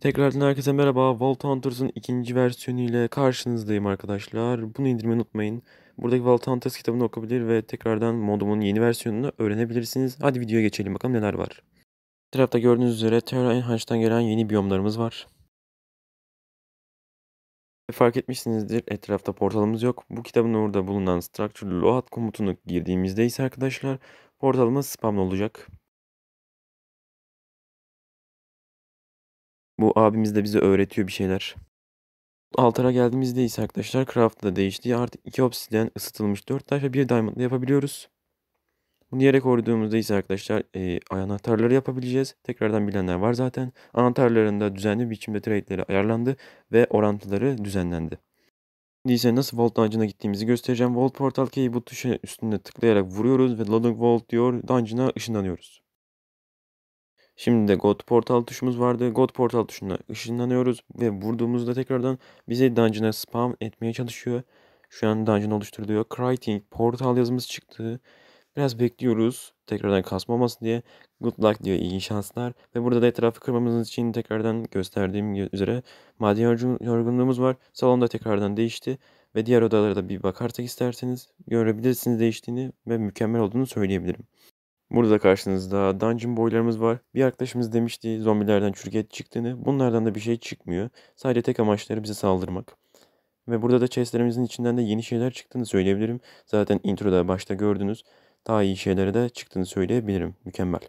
Tekrardan herkese merhaba. Vault Hunters'ın ikinci versiyonuyla karşınızdayım arkadaşlar. Bunu indirmeyi unutmayın. Buradaki Vault Hunters kitabını okabilir ve tekrardan modumun yeni versiyonunu öğrenebilirsiniz. Hadi videoya geçelim bakalım neler var. Tarafta gördüğünüz üzere Terra Enhance'dan gelen yeni biyomlarımız var. Fark etmişsinizdir etrafta portalımız yok. Bu kitabın orada bulunan Structure Load komutunu girdiğimizde ise arkadaşlar portalımız spamlı olacak. Bu abimiz de bize öğretiyor bir şeyler. Altara geldiğimizde ise arkadaşlar craft da değişti. Artık iki obsidian ısıtılmış 4 taş ve 1 diamondla yapabiliyoruz. Bunu yere koyduğumuzda ise arkadaşlar e, anahtarları yapabileceğiz. Tekrardan bilenler var zaten. Anahtarlarında düzenli biçimde trade'leri ayarlandı ve orantıları düzenlendi. Şimdi ise nasıl Vault Dungeon'a gittiğimizi göstereceğim. Vault Portal Key'i bu tuşa üstünde tıklayarak vuruyoruz ve Loading Vault diyor Dungeon'a ışınlanıyoruz. Şimdi de God Portal tuşumuz vardı. God Portal tuşuna ışınlanıyoruz ve vurduğumuzda tekrardan bize dungeon'a spam etmeye çalışıyor. Şu an dungeon oluşturuluyor. Crying Portal yazımız çıktı. Biraz bekliyoruz. Tekrardan kasma diye. Good luck diyor. İyi şanslar. Ve burada da etrafı kırmamız için tekrardan gösterdiğim üzere maden yorgunluğumuz var. Salonda tekrardan değişti. Ve diğer odalara da bir bakarsak isterseniz görebilirsiniz değiştiğini ve mükemmel olduğunu söyleyebilirim. Burada karşınızda dungeon boylarımız var. Bir arkadaşımız demişti zombilerden çürük et çıktığını. Bunlardan da bir şey çıkmıyor. Sadece tek amaçları bize saldırmak. Ve burada da chestlerimizin içinden de yeni şeyler çıktığını söyleyebilirim. Zaten introda başta gördünüz. Daha iyi şeylere de çıktığını söyleyebilirim. Mükemmel.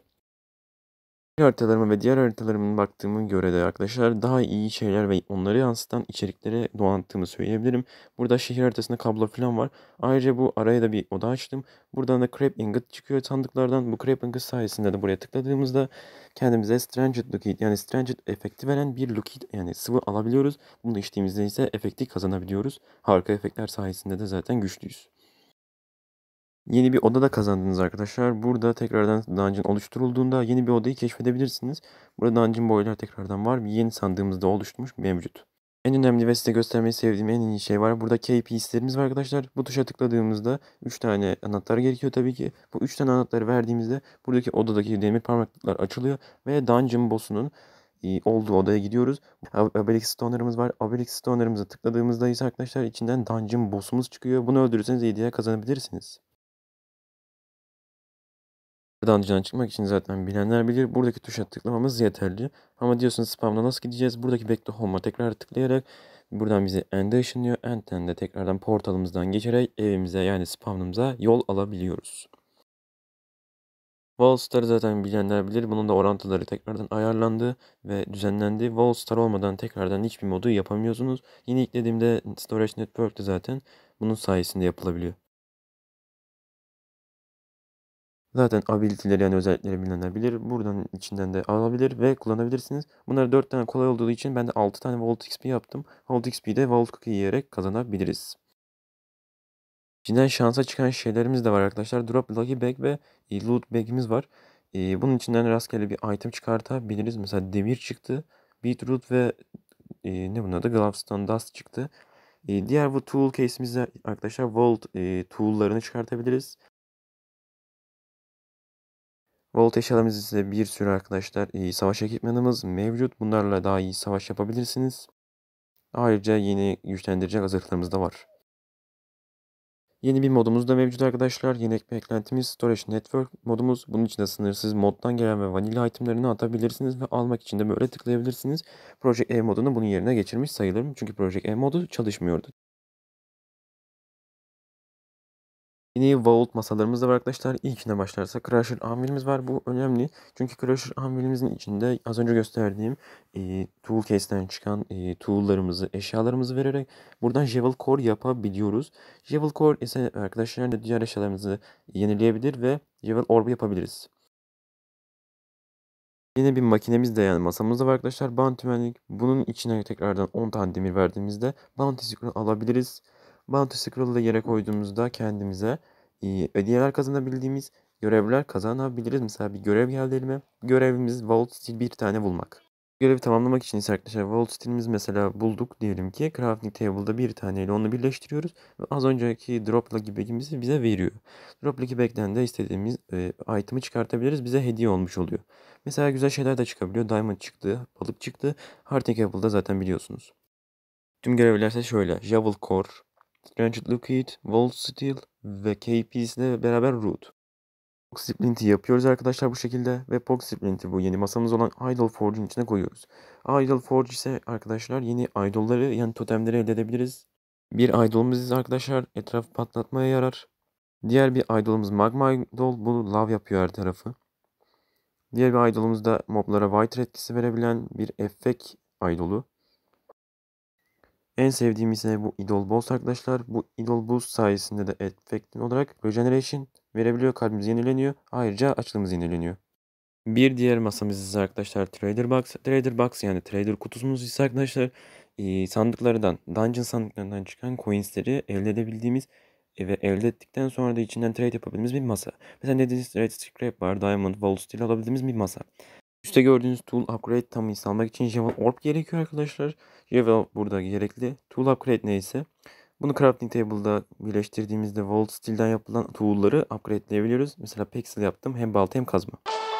Yeni haritalarıma ve diğer haritalarıma baktığıma göre de arkadaşlar daha iyi şeyler ve onları yansıtan içeriklere donanttığımı söyleyebilirim. Burada şehir haritasında kablo falan var. Ayrıca bu araya da bir oda açtım. Buradan da Crab Ingot çıkıyor sandıklardan. Bu Crab Ingot sayesinde de buraya tıkladığımızda kendimize Stranged Lookit yani Stranged efekti veren bir Lookit yani sıvı alabiliyoruz. Bunu içtiğimizde ise efekti kazanabiliyoruz. Harika efektler sayesinde de zaten güçlüyüz. Yeni bir oda da kazandınız arkadaşlar. Burada tekrardan dungeon oluşturulduğunda yeni bir odayı keşfedebilirsiniz. Burada dungeon boylar tekrardan var. Bir yeni sandığımızda oluşmuş mevcut. En önemli ve size göstermeyi sevdiğim en iyi şey var. Burada KP'slerimiz var arkadaşlar. Bu tuşa tıkladığımızda 3 tane anahtar gerekiyor tabii ki. Bu 3 tane anahtarı verdiğimizde buradaki odadaki demir parmaklıklar açılıyor. Ve Dungeon Boss'unun e, olduğu odaya gidiyoruz. Obelisk Stoner'ımız var. Obelisk Stoner'ımıza tıkladığımızda ise arkadaşlar içinden Dungeon Boss'umuz çıkıyor. Bunu öldürürseniz hediye kazanabilirsiniz. Dungeon'a çıkmak için zaten bilenler bilir. Buradaki tuşa tıklamamız yeterli. Ama diyorsunuz spamla nasıl gideceğiz? Buradaki back to home'a tekrar tıklayarak buradan bizi end'e ışınlıyor. End'den de tekrardan portalımızdan geçerek evimize yani spamımıza yol alabiliyoruz. Wallstar zaten bilenler bilir. Bunun da orantıları tekrardan ayarlandı ve düzenlendi. Wallstar olmadan tekrardan hiçbir modu yapamıyorsunuz. Yine eklediğimde Storage Network'te zaten bunun sayesinde yapılabiliyor. Zaten ability'leri yani özellikleri bilinebilir. Buradan içinden de alabilir ve kullanabilirsiniz. Bunlar 4 tane kolay olduğu için ben de 6 tane volt XP yaptım. Volt XP'yi de Vault Cookie yiyerek kazanabiliriz. İçinden şansa çıkan şeylerimiz de var arkadaşlar. Drop Lucky Bag ve e, Loot Bag'imiz var. E, bunun içinden rastgele bir item çıkartabiliriz. Mesela demir çıktı. Beetroot ve e, ne bunun adı? Gloves'tan Dust çıktı. diğer bu tool case'imizde arkadaşlar volt tool'larını çıkartabiliriz. Voltaj alanımızda bir sürü arkadaşlar e, savaş ekipmanımız mevcut. Bunlarla daha iyi savaş yapabilirsiniz. Ayrıca yeni güçlendirecek hazırlıklarımız da var. Yeni bir modumuz da mevcut arkadaşlar. Yeni beklentimiz Storage Network modumuz. Bunun için de sınırsız moddan gelen ve vanilla itemlerini atabilirsiniz ve almak için de böyle tıklayabilirsiniz. Project E modunu bunun yerine geçirmiş sayılırım. Çünkü Project E modu çalışmıyordu. Yine Vault masalarımız da var arkadaşlar. İlkine başlarsa Crusher Anvil'imiz var. Bu önemli. Çünkü Crusher Anvil'imizin içinde az önce gösterdiğim e, tool case'den çıkan e, tool'larımızı, eşyalarımızı vererek buradan Jewel Core yapabiliyoruz. Jewel Core ise arkadaşlar diğer eşyalarımızı yenileyebilir ve Jewel Orb yapabiliriz. Yine bir makinemiz de yani masamızda var arkadaşlar. Bounty Manlik. Bunun içine tekrardan 10 tane demir verdiğimizde Bounty Secret'ı alabiliriz. Bounty Scroll'ı yere koyduğumuzda kendimize e, kazanabildiğimiz görevler kazanabiliriz. Mesela bir görev geldi elime. Görevimiz Vault Steel bir tane bulmak. Görevi tamamlamak için ise arkadaşlar Vault Steel'imiz mesela bulduk diyelim ki Crafting Table'da bir taneyle onu birleştiriyoruz. Ve az önceki Drop Lucky Bag'imizi bize veriyor. Drop Lucky Bag'den de istediğimiz e, item'ı çıkartabiliriz. Bize hediye olmuş oluyor. Mesela güzel şeyler de çıkabiliyor. Diamond çıktı, balık çıktı. Harting Table'da zaten biliyorsunuz. Tüm görevler ise şöyle. Javel Core, Strange Lockheed, Wall Steel ve KPS ile beraber Root. Box Splint'i yapıyoruz arkadaşlar bu şekilde ve Box Splint'i bu yeni masamız olan Idol Forge'un içine koyuyoruz. Idol Forge ise arkadaşlar yeni idolları yani totemleri elde edebiliriz. Bir idolumuz arkadaşlar etraf patlatmaya yarar. Diğer bir idolumuz Magma Idol bu lav yapıyor her tarafı. Diğer bir idolumuz da moblara white etkisi verebilen bir effect idolu. En sevdiğim ise bu idol boost arkadaşlar. Bu idol boost sayesinde de efektin olarak regeneration verebiliyor. Kalbimiz yenileniyor. Ayrıca açlığımız yenileniyor. Bir diğer masamız ise arkadaşlar Trader Box. Trader Box yani Trader kutumuz ise arkadaşlar e, sandıklardan, dungeon sandıklarından çıkan coinsleri elde edebildiğimiz e, ve elde ettikten sonra da içinden trade yapabildiğimiz bir masa. Mesela dediğiniz trade scrap var, diamond, wall steel alabildiğimiz bir masa. Üste gördüğünüz tool upgrade tamıyı almak için Java Orb gerekiyor arkadaşlar. Java burada gerekli. Tool upgrade neyse. Bunu crafting table'da birleştirdiğimizde Vault Steel'den yapılan tool'ları upgrade'leyebiliyoruz. Mesela pixel yaptım. Hem balta hem kazma.